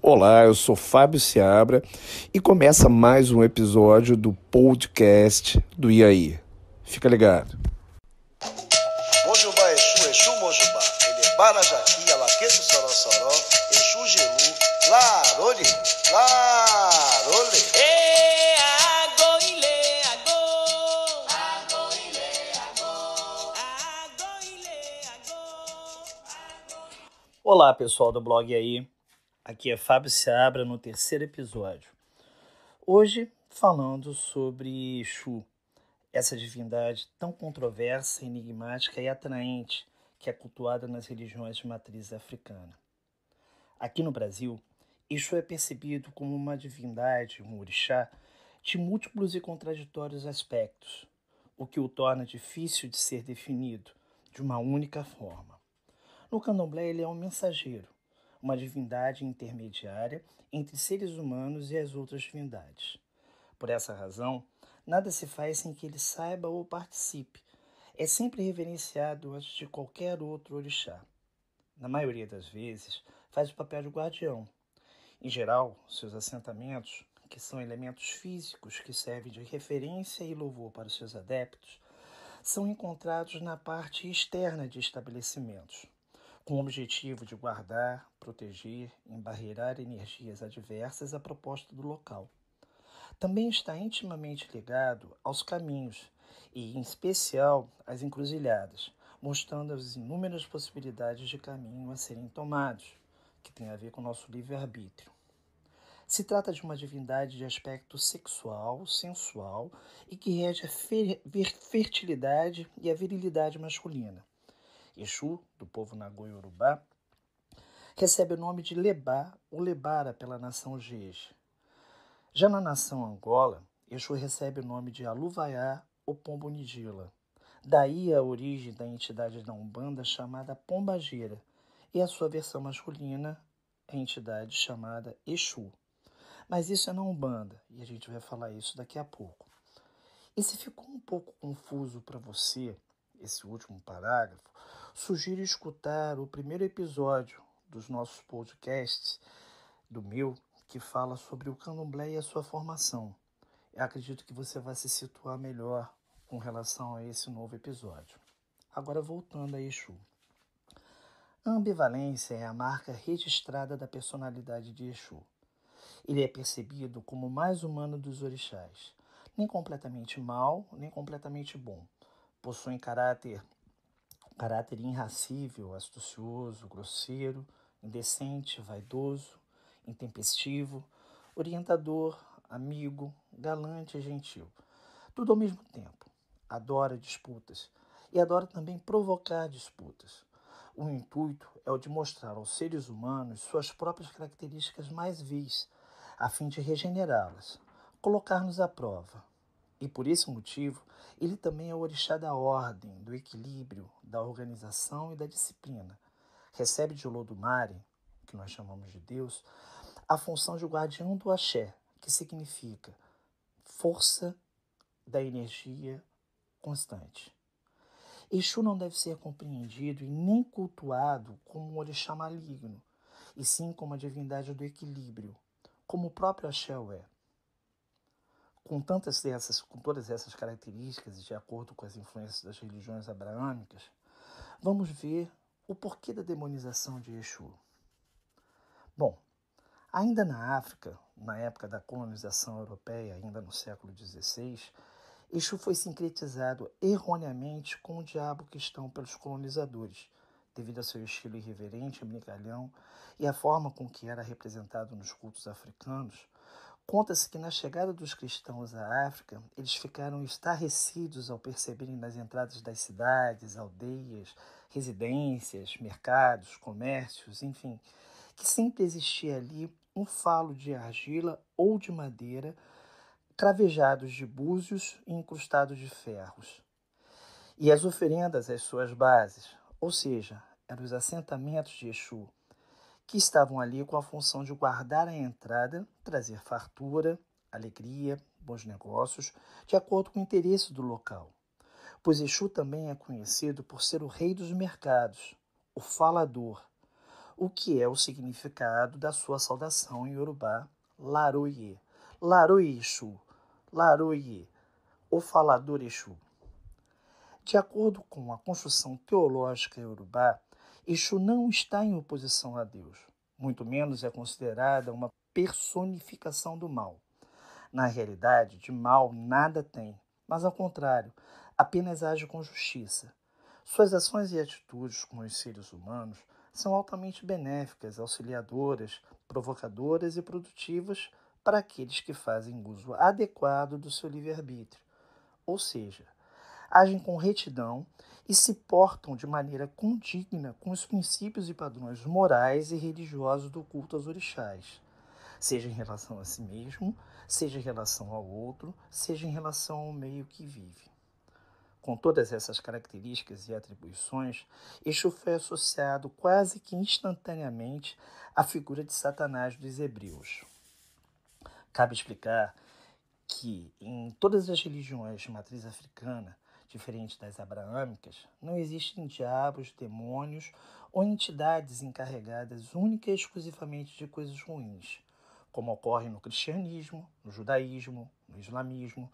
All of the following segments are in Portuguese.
Olá, eu sou Fábio Seabra e começa mais um episódio do podcast do IAI. Fica ligado. Mojubá, Exu, Exu Mojubá, Elebá é na Jaquia, Laqueço Sorossoró, Exu Gelu, Larole, Larole. Ei, é, agoile, agô. Agoile, agô. Agoile, agô. Olá, pessoal do blog aí. Aqui é Fábio Seabra no terceiro episódio. Hoje falando sobre Shu, essa divindade tão controversa, enigmática e atraente que é cultuada nas religiões de matriz africana. Aqui no Brasil, Exu é percebido como uma divindade, um orixá, de múltiplos e contraditórios aspectos, o que o torna difícil de ser definido de uma única forma. No candomblé, ele é um mensageiro, uma divindade intermediária entre seres humanos e as outras divindades. Por essa razão, nada se faz sem que ele saiba ou participe. É sempre reverenciado antes de qualquer outro orixá. Na maioria das vezes, faz o papel de guardião. Em geral, seus assentamentos, que são elementos físicos que servem de referência e louvor para os seus adeptos, são encontrados na parte externa de estabelecimentos, com o objetivo de guardar, proteger, embarreirar energias adversas à proposta do local. Também está intimamente ligado aos caminhos e, em especial, às encruzilhadas, mostrando as inúmeras possibilidades de caminho a serem tomados, que tem a ver com o nosso livre-arbítrio. Se trata de uma divindade de aspecto sexual, sensual e que rege a fertilidade e a virilidade masculina. Exu, do povo Nagô Urubá recebe o nome de Lebá ou Lebara pela nação Jeje. Já na nação Angola, Exu recebe o nome de Aluvaiá ou Pombo Nigila. Daí a origem da entidade da Umbanda chamada Pombageira e a sua versão masculina, a entidade chamada Exu. Mas isso é na Umbanda e a gente vai falar isso daqui a pouco. E se ficou um pouco confuso para você esse último parágrafo, sugiro escutar o primeiro episódio dos nossos podcasts, do meu, que fala sobre o candomblé e a sua formação. Eu acredito que você vai se situar melhor com relação a esse novo episódio. Agora voltando a Exu. A ambivalência é a marca registrada da personalidade de Exu. Ele é percebido como o mais humano dos orixás, nem completamente mal, nem completamente bom. Possui caráter Caráter irracível, astucioso, grosseiro, indecente, vaidoso, intempestivo, orientador, amigo, galante e gentil. Tudo ao mesmo tempo. Adora disputas e adora também provocar disputas. O intuito é o de mostrar aos seres humanos suas próprias características mais vis, a fim de regenerá-las, colocar-nos à prova, e por esse motivo, ele também é o orixá da ordem, do equilíbrio, da organização e da disciplina. Recebe de Olodumare, que nós chamamos de Deus, a função de guardião do axé, que significa força da energia constante. Exu não deve ser compreendido e nem cultuado como um orixá maligno, e sim como a divindade do equilíbrio, como o próprio Axé é com tantas dessas, com todas essas características e de acordo com as influências das religiões abraâmicas, vamos ver o porquê da demonização de Yeshua. Bom, ainda na África, na época da colonização europeia, ainda no século XVI, Exu foi sincretizado erroneamente com o diabo cristão pelos colonizadores, devido ao seu estilo irreverente e brincalhão e a forma com que era representado nos cultos africanos, Conta-se que na chegada dos cristãos à África, eles ficaram estarrecidos ao perceberem nas entradas das cidades, aldeias, residências, mercados, comércios, enfim, que sempre existia ali um falo de argila ou de madeira, cravejados de búzios e incrustados de ferros. E as oferendas às suas bases, ou seja, eram os assentamentos de Exu, que estavam ali com a função de guardar a entrada, trazer fartura, alegria, bons negócios, de acordo com o interesse do local. Pois Exu também é conhecido por ser o rei dos mercados, o falador, o que é o significado da sua saudação em Yorubá, Laroye. Laroye Exu, Laroye, o falador Exu. De acordo com a construção teológica Yorubá, isso não está em oposição a Deus, muito menos é considerada uma personificação do mal. Na realidade, de mal nada tem, mas ao contrário, apenas age com justiça. Suas ações e atitudes com os seres humanos são altamente benéficas, auxiliadoras, provocadoras e produtivas para aqueles que fazem uso adequado do seu livre-arbítrio. Ou seja, agem com retidão e se portam de maneira condigna com os princípios e padrões morais e religiosos do culto aos orixás, seja em relação a si mesmo, seja em relação ao outro, seja em relação ao meio que vive. Com todas essas características e atribuições, Exu foi associado quase que instantaneamente à figura de Satanás dos Hebreus. Cabe explicar que em todas as religiões de matriz africana, Diferente das abraâmicas, não existem diabos, demônios ou entidades encarregadas única e exclusivamente de coisas ruins, como ocorre no cristianismo, no judaísmo, no islamismo,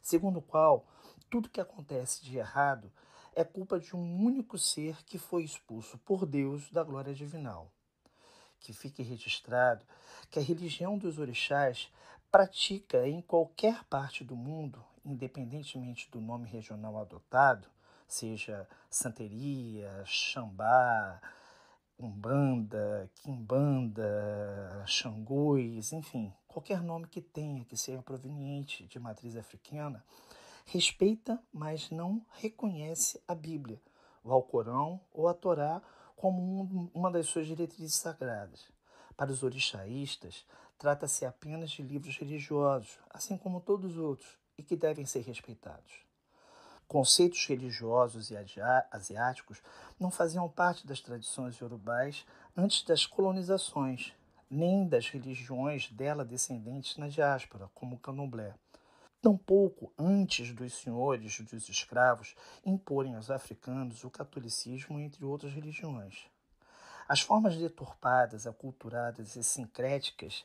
segundo o qual tudo que acontece de errado é culpa de um único ser que foi expulso por Deus da glória divinal. Que fique registrado que a religião dos orixás pratica em qualquer parte do mundo, independentemente do nome regional adotado, seja santeria, xambá, umbanda, quimbanda, xangôs, enfim, qualquer nome que tenha que seja proveniente de matriz africana, respeita, mas não reconhece a Bíblia, o Alcorão ou a Torá como um, uma das suas diretrizes sagradas. Para os orixaístas, Trata-se apenas de livros religiosos, assim como todos os outros, e que devem ser respeitados. Conceitos religiosos e asiáticos não faziam parte das tradições yorubais antes das colonizações, nem das religiões dela descendentes na diáspora, como o candomblé. Tampouco antes dos senhores dos escravos imporem aos africanos o catolicismo, entre outras religiões. As formas deturpadas, aculturadas e sincréticas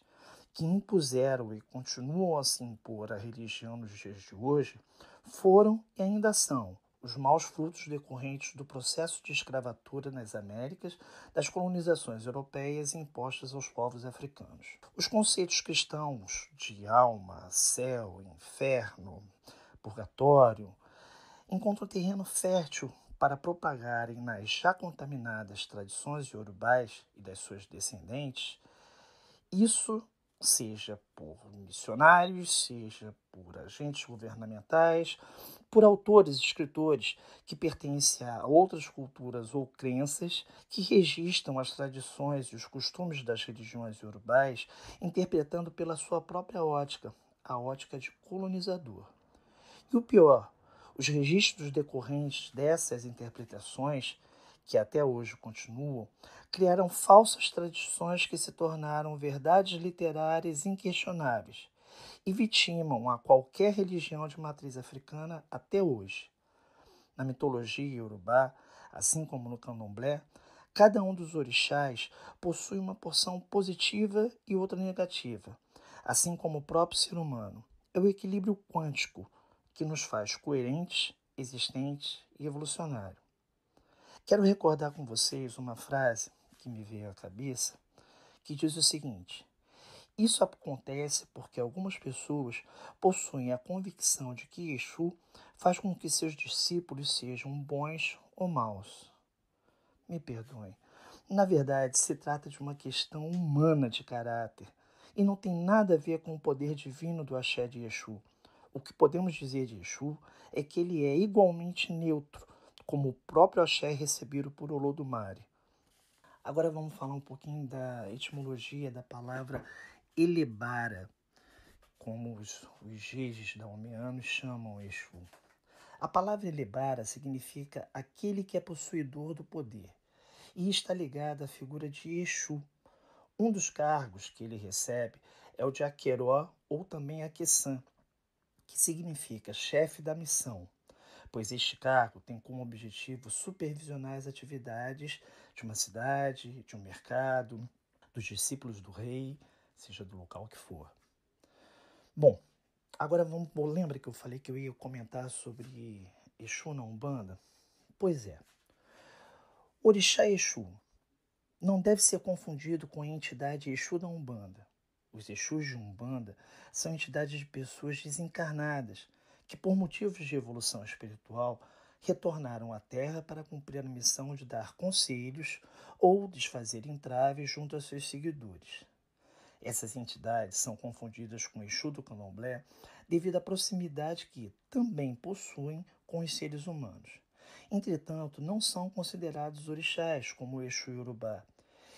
que impuseram e continuam a se impor à religião nos dias de hoje foram e ainda são os maus frutos decorrentes do processo de escravatura nas Américas, das colonizações europeias impostas aos povos africanos. Os conceitos cristãos de alma, céu, inferno, purgatório encontram terreno fértil para propagarem nas já contaminadas tradições iorubais e das suas descendentes isso seja por missionários, seja por agentes governamentais, por autores, escritores que pertencem a outras culturas ou crenças que registram as tradições e os costumes das religiões urubais, interpretando pela sua própria ótica, a ótica de colonizador. E o pior, os registros decorrentes dessas interpretações que até hoje continuam, criaram falsas tradições que se tornaram verdades literárias inquestionáveis e vitimam a qualquer religião de matriz africana até hoje. Na mitologia iorubá, assim como no candomblé, cada um dos orixás possui uma porção positiva e outra negativa, assim como o próprio ser humano. É o equilíbrio quântico que nos faz coerentes, existentes e evolucionários. Quero recordar com vocês uma frase que me veio à cabeça que diz o seguinte: Isso acontece porque algumas pessoas possuem a convicção de que Exu faz com que seus discípulos sejam bons ou maus. Me perdoem. Na verdade, se trata de uma questão humana de caráter e não tem nada a ver com o poder divino do axé de Exu. O que podemos dizer de Exu é que ele é igualmente neutro como o próprio axé recebido por Olodumare. Agora vamos falar um pouquinho da etimologia da palavra Elebara, como os, os gejes daomeanos chamam Exu. A palavra Elebara significa aquele que é possuidor do poder e está ligada à figura de Exu. Um dos cargos que ele recebe é o de Aqueró ou também Aquesã, que significa chefe da missão pois este cargo tem como objetivo supervisionar as atividades de uma cidade, de um mercado, dos discípulos do rei, seja do local que for. Bom, agora vamos. Lembra que eu falei que eu ia comentar sobre Exu na Umbanda? Pois é. Orixá Exu não deve ser confundido com a entidade Exu da Umbanda. Os Exus de Umbanda são entidades de pessoas desencarnadas que, por motivos de evolução espiritual, retornaram à Terra para cumprir a missão de dar conselhos ou desfazer entraves junto a seus seguidores. Essas entidades são confundidas com o Exu do Candomblé devido à proximidade que também possuem com os seres humanos. Entretanto, não são considerados orixás como o Exu Yorubá,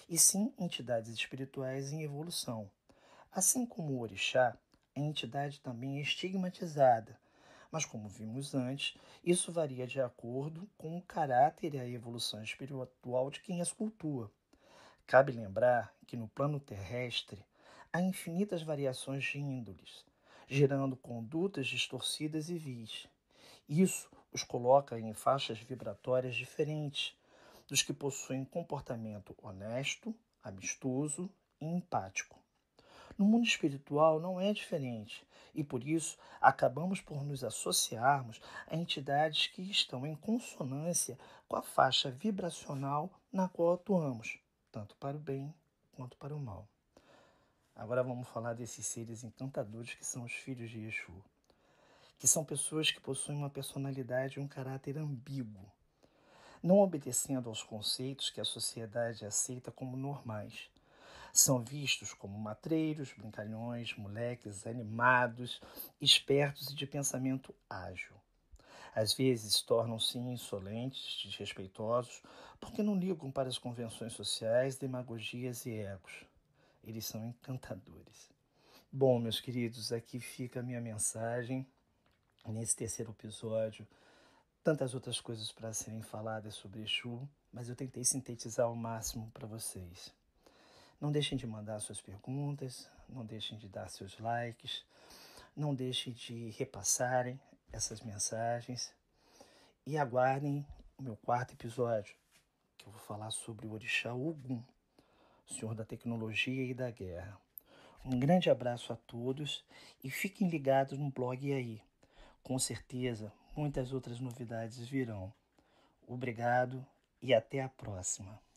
e sim entidades espirituais em evolução. Assim como o orixá, a entidade também é estigmatizada, mas, como vimos antes, isso varia de acordo com o caráter e a evolução espiritual de quem as cultua. Cabe lembrar que no plano terrestre há infinitas variações de índoles, gerando condutas distorcidas e vis. Isso os coloca em faixas vibratórias diferentes dos que possuem comportamento honesto, amistoso e empático. No mundo espiritual não é diferente e por isso acabamos por nos associarmos a entidades que estão em consonância com a faixa vibracional na qual atuamos, tanto para o bem quanto para o mal. Agora vamos falar desses seres encantadores que são os filhos de Yeshua, que são pessoas que possuem uma personalidade e um caráter ambíguo, não obedecendo aos conceitos que a sociedade aceita como normais são vistos como matreiros, brincalhões, moleques animados, espertos e de pensamento ágil. Às vezes tornam-se insolentes, desrespeitosos, porque não ligam para as convenções sociais, demagogias e egos. Eles são encantadores. Bom, meus queridos, aqui fica a minha mensagem nesse terceiro episódio. Tantas outras coisas para serem faladas sobre Exu, mas eu tentei sintetizar ao máximo para vocês. Não deixem de mandar suas perguntas, não deixem de dar seus likes, não deixem de repassarem essas mensagens e aguardem o meu quarto episódio, que eu vou falar sobre o Orixá Ogum, senhor da tecnologia e da guerra. Um grande abraço a todos e fiquem ligados no blog aí. Com certeza, muitas outras novidades virão. Obrigado e até a próxima.